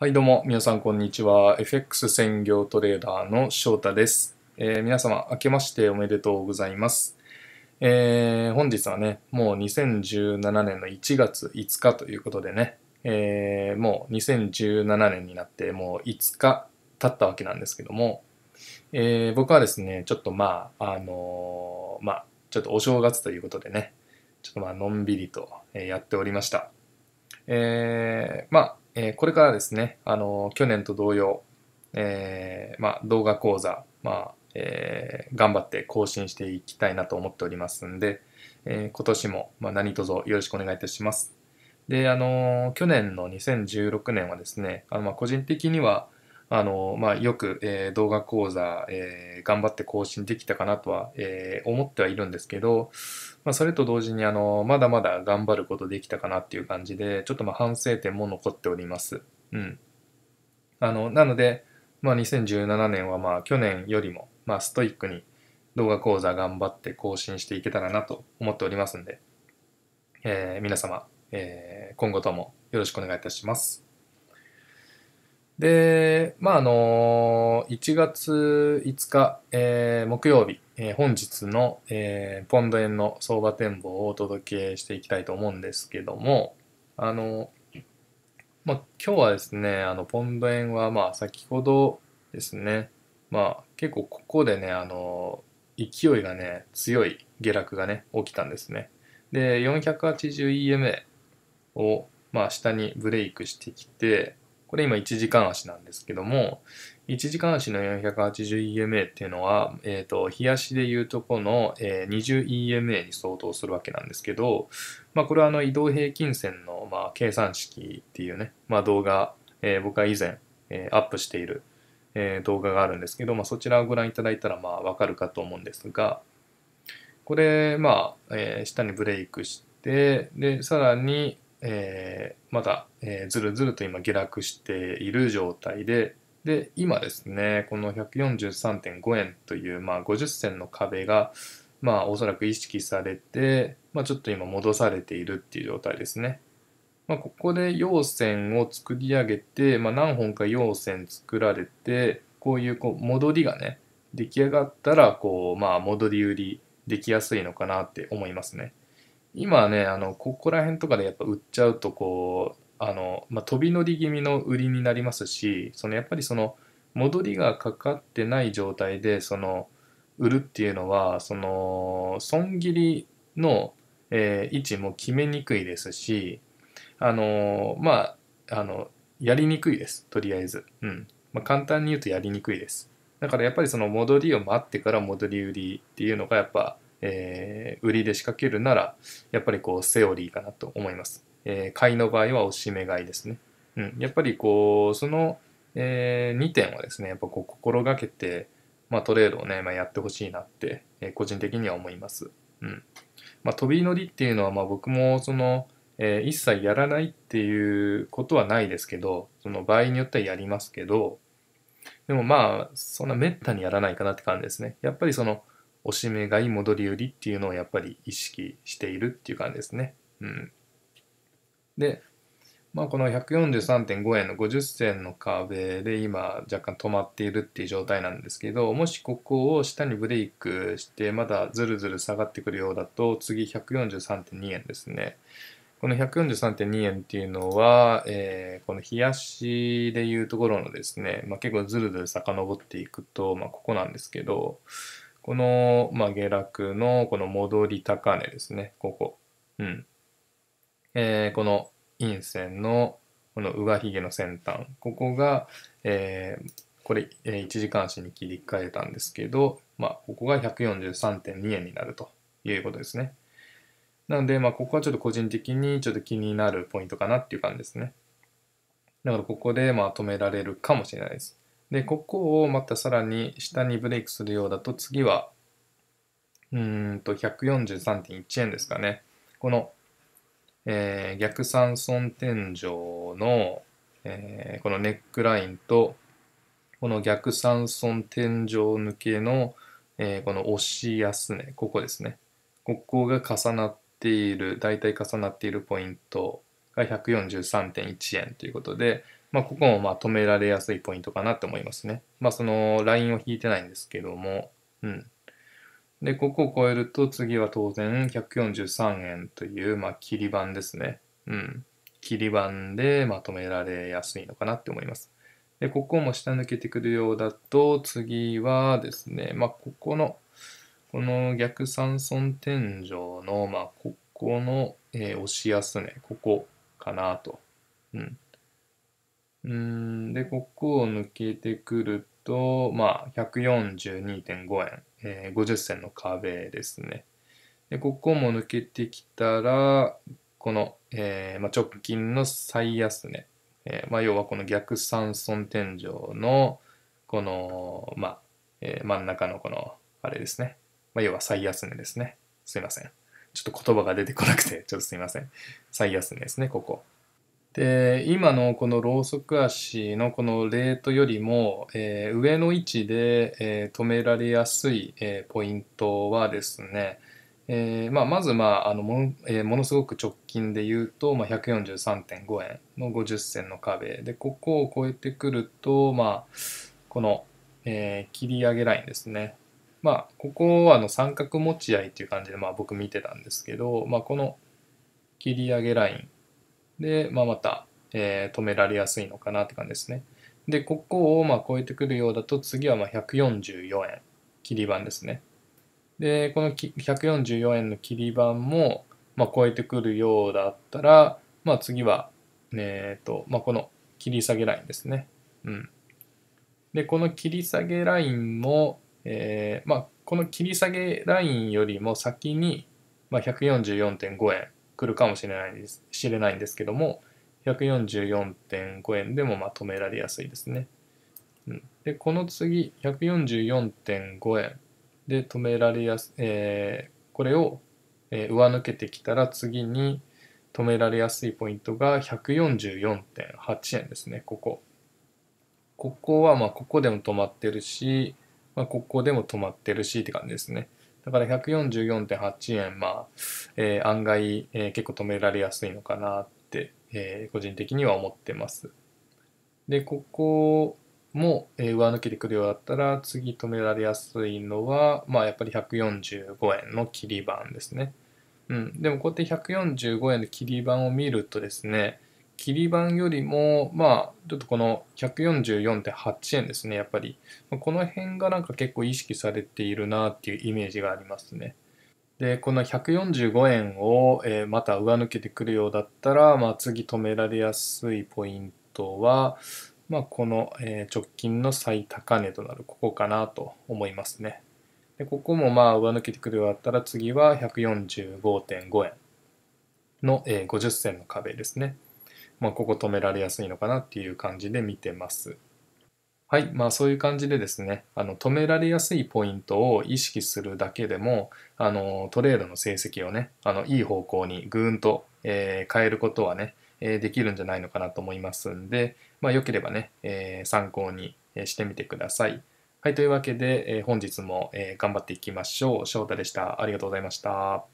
はいどうも皆さんこんにちは FX 専業トレーダーの翔太です、えー、皆様明けましておめでとうございます、えー、本日はねもう2017年の1月5日ということでね、えー、もう2017年になってもう5日経ったわけなんですけども、え僕はですねちょっとまああのまあちょっとお正月ということでねちょっとまあのんびりとやっておりましたえまあえー、これからですね、あの去年と同様、えー、まあ、動画講座、まあえー、頑張って更新していきたいなと思っておりますんで、え今年も、まあ、何卒よろしくお願いいたします。で、あの去年の2016年はですね、あのま個人的には、あの、まあ、よく、えー、動画講座、えー、頑張って更新できたかなとは、えー、思ってはいるんですけど、まあ、それと同時に、あの、まだまだ頑張ることできたかなっていう感じで、ちょっとまあ反省点も残っております。うん。あの、なので、まあ、2017年はまあ、去年よりも、まあ、ストイックに動画講座頑張って更新していけたらなと思っておりますんで、えー、皆様、えー、今後ともよろしくお願いいたします。で、まあ、あの、1月5日、えー、木曜日、えー、本日の、えー、ポンド円の相場展望をお届けしていきたいと思うんですけども、あの、まあ、今日はですね、あの、ポンド円は、まあ、先ほどですね、まあ、結構ここでね、あの、勢いがね、強い下落がね、起きたんですね。で、480EMA を、まあ、下にブレイクしてきて、これ今1時間足なんですけども、1時間足の 480EMA っていうのは、えっ、ー、と、日足でいうとこの、え 20EMA に相当するわけなんですけど、まあ、これはあの移動平均線の、まあ、計算式っていうね、まあ、動画、えー、僕は以前、えー、アップしている、え動画があるんですけど、まあ、そちらをご覧いただいたら、まあ、わかるかと思うんですが、これ、まあ、え下にブレイクして、で、さらに、えー、まだ、えー、ずるずると今下落している状態で、で、今ですね、この143.5円という、まあ、50銭の壁が、まあ、おそらく意識されて、まあ、ちょっと今戻されているっていう状態ですね。まあ、ここで陽線を作り上げて、まあ、何本か陽線作られて、こういうこう戻りがね、出来上がったら、こう、まあ、戻り売りできやすいのかなって思いますね。今はねあのここら辺とかでやっぱ売っちゃうとこうあの、まあ、飛び乗り気味の売りになりますしそのやっぱりその戻りがかかってない状態でその売るっていうのはその損切りの、えー、位置も決めにくいですしあのまああのやりにくいですとりあえず、うんまあ、簡単に言うとやりにくいですだからやっぱりその戻りを待ってから戻り売りっていうのがやっぱえー、売りで仕掛けるなら、やっぱりこう、セオリーかなと思います。えー、買いの場合はおしめ買いですね。うん。やっぱりこう、その、えー、2点はですね、やっぱこう、心がけて、まあ、トレードをね、まあ、やってほしいなって、えー、個人的には思います。うん。まあ、飛び乗りっていうのは、まあ、僕も、その、えー、一切やらないっていうことはないですけど、その場合によってはやりますけど、でもまあ、そんな滅多にやらないかなって感じですね。やっぱりその、おしめ買い戻り売りっていうのをやっぱり意識しているっていう感じですね。うん、で、まあ、この143.5円の50銭の壁で今若干止まっているっていう状態なんですけどもしここを下にブレイクしてまだずるずる下がってくるようだと次143.2円ですね。この143.2円っていうのは、えー、この冷やしでいうところのですね、まあ、結構ずるずる遡っていくと、まあ、ここなんですけど、この、まあ、下落のこの戻り高値ですね、ここ。うん。えー、この陰線のこの上髭の先端、ここが、えー、これ、えー、1時間視に切り替えたんですけど、まあ、ここが143.2円になるということですね。なので、まあ、ここはちょっと個人的にちょっと気になるポイントかなっていう感じですね。だからここでまあ止められるかもしれないです。で、ここをまたさらに下にブレイクするようだと、次は、うんと、143.1円ですかね。この、えー、逆三尊天井の、えー、このネックラインと、この逆三尊天井抜けの、えー、この押し安値、ここですね。ここが重なっている、大体重なっているポイントが143.1円ということで、まあ、ここもまあ止められやすいポイントかなと思いますね。まあ、そのラインを引いてないんですけども、うん。で、ここを超えると次は当然143円という、まあ、切り板ですね。うん。切り板でまとめられやすいのかなって思います。で、ここも下抜けてくるようだと、次はですね、まあ、ここの、この逆三尊天井の、まあ、ここの、えー、押し安値、ここかなと。うん。うんでここを抜けてくると、まあ、142.5円、えー、50銭の壁ですねでここも抜けてきたらこの、えー、まあ、直近の最安値、ね、えー、まあ、要はこの逆三尊天井のこの、まあえー、真ん中のこのあれですね、まあ、要は最安値ですねすいませんちょっと言葉が出てこなくてちょっとすいません最安値ですねここで今のこのローソク足のこのレートよりも、えー、上の位置で、えー、止められやすい、えー、ポイントはですね、えーまあ、まず、まああのもえー、ものすごく直近で言うと、まあ、143.5円の50銭の壁でここを超えてくると、まあ、この、えー、切り上げラインですね、まあ、ここはあの三角持ち合いという感じで、まあ、僕見てたんですけど、まあ、この切り上げラインで、まあ、また、えー、止められやすいのかなって感じですね。で、ここをまあ超えてくるようだと、次はまあ144円、切り板ですね。で、この144円の切り板も、まあ、超えてくるようだったら、まあ、次は、えっ、ー、と、まあ、この切り下げラインですね。うん。で、この切り下げラインも、えー、まあ、この切り下げラインよりも先に、まあ、144.5円来るかもしれないです知れないんですけども、144.5円でもま止められやすいですね。で、この次、144.5円で止められやす、えー、これを、え上抜けてきたら次に止められやすいポイントが144.8円ですね、ここ。ここは、まあ、ここでも止まってるし、まあ、ここでも止まってるしって感じですね。だから144.8円、まあ、えー、案外、えー、結構止められやすいのかなって、えー、個人的には思ってます。で、ここも、えー、上抜けてくるようだったら、次止められやすいのは、まあ、やっぱり145円の切り板ですね。うん。でも、こうやって145円の切り板を見るとですね、切り板よりも、まあ、ちょっとこの144.8円ですね、やっぱり。この辺がなんか結構意識されているなっていうイメージがありますね。で、この145円を、えまた上抜けてくるようだったら、まあ、次止められやすいポイントは、まあ、この、え直近の最高値となるここかなと思いますね。でここもまあ上抜けてくるようだったら次は145.5円の、え50銭の壁ですね。まあ、ここ止められやすいのかなっていう感じで見てます。はい、まあそういう感じでですね、あの止められやすいポイントを意識するだけでも、あのトレードの成績をね、あのいい方向にぐーんと、えー、変えることはね、えー、できるんじゃないのかなと思いますんで、まあければね、えー、参考にしてみてください。はい、というわけで、え本日も、え頑張っていきましょう。翔太でした。ありがとうございました。